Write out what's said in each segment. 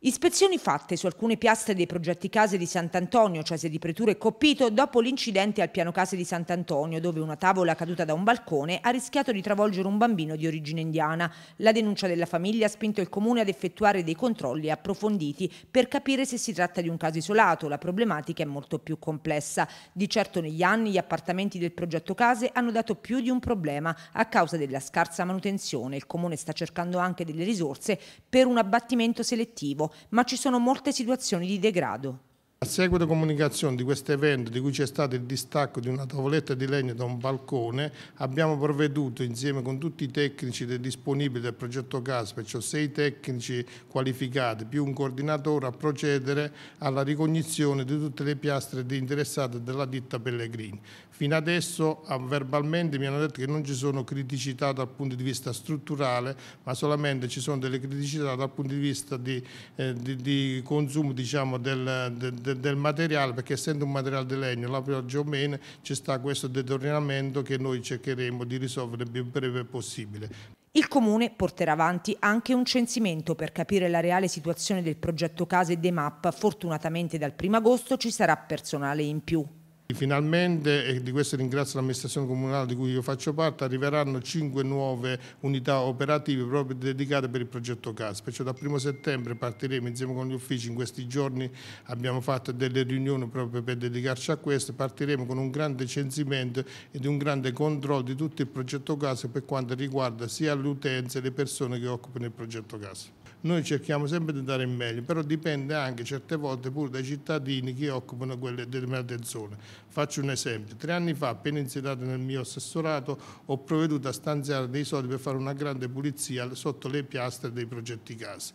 Ispezioni fatte su alcune piastre dei progetti case di Sant'Antonio, case cioè di Pretura e Coppito, dopo l'incidente al piano case di Sant'Antonio, dove una tavola caduta da un balcone ha rischiato di travolgere un bambino di origine indiana. La denuncia della famiglia ha spinto il comune ad effettuare dei controlli approfonditi per capire se si tratta di un caso isolato. La problematica è molto più complessa. Di certo negli anni gli appartamenti del progetto case hanno dato più di un problema a causa della scarsa manutenzione. Il comune sta cercando anche delle risorse per un abbattimento selettivo ma ci sono molte situazioni di degrado. A seguito comunicazione di questo evento, di cui c'è stato il distacco di una tavoletta di legno da un balcone, abbiamo provveduto insieme con tutti i tecnici disponibili del progetto CAS, cioè sei tecnici qualificati più un coordinatore, a procedere alla ricognizione di tutte le piastre interessate della ditta Pellegrini. Fino adesso ah, verbalmente mi hanno detto che non ci sono criticità dal punto di vista strutturale, ma solamente ci sono delle criticità dal punto di vista di, eh, di, di consumo diciamo, del, del de, del materiale, perché essendo un materiale di legno, la pioggia o meno, ci sta questo deterioramento che noi cercheremo di risolvere il più breve possibile. Il Comune porterà avanti anche un censimento per capire la reale situazione del progetto case e dei MAP. Fortunatamente dal 1 agosto ci sarà personale in più. Finalmente, e di questo ringrazio l'amministrazione comunale di cui io faccio parte, arriveranno cinque nuove unità operative proprio dedicate per il progetto CAS. Cioè, dal primo settembre partiremo insieme con gli uffici, in questi giorni abbiamo fatto delle riunioni proprio per dedicarci a questo, partiremo con un grande censimento ed un grande controllo di tutto il progetto CAS per quanto riguarda sia le utenze che le persone che occupano il progetto CAS. Noi cerchiamo sempre di dare in meglio, però dipende anche certe volte pure dai cittadini che occupano quelle determinate zone. Faccio un esempio. Tre anni fa, appena insediato nel mio assessorato, ho provveduto a stanziare dei soldi per fare una grande pulizia sotto le piastre dei progetti casa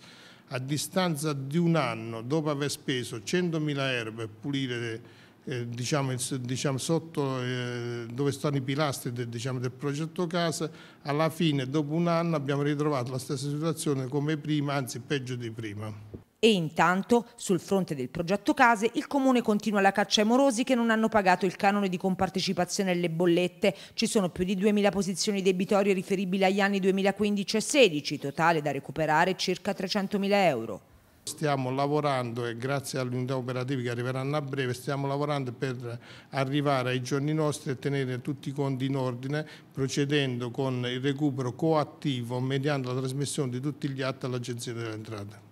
a distanza di un anno, dopo aver speso 100.000 euro per pulire eh, diciamo, diciamo, sotto eh, dove stanno i pilastri de, diciamo, del progetto casa, alla fine dopo un anno abbiamo ritrovato la stessa situazione come prima, anzi peggio di prima. E intanto, sul fronte del progetto case, il Comune continua la caccia ai morosi che non hanno pagato il canone di compartecipazione alle bollette. Ci sono più di 2.000 posizioni debitorie riferibili agli anni 2015 e 2016, totale da recuperare circa 300.000 euro. Stiamo lavorando e grazie alle unità operative che arriveranno a breve stiamo lavorando per arrivare ai giorni nostri e tenere tutti i conti in ordine procedendo con il recupero coattivo mediante la trasmissione di tutti gli atti all'Agenzia delle Entrate.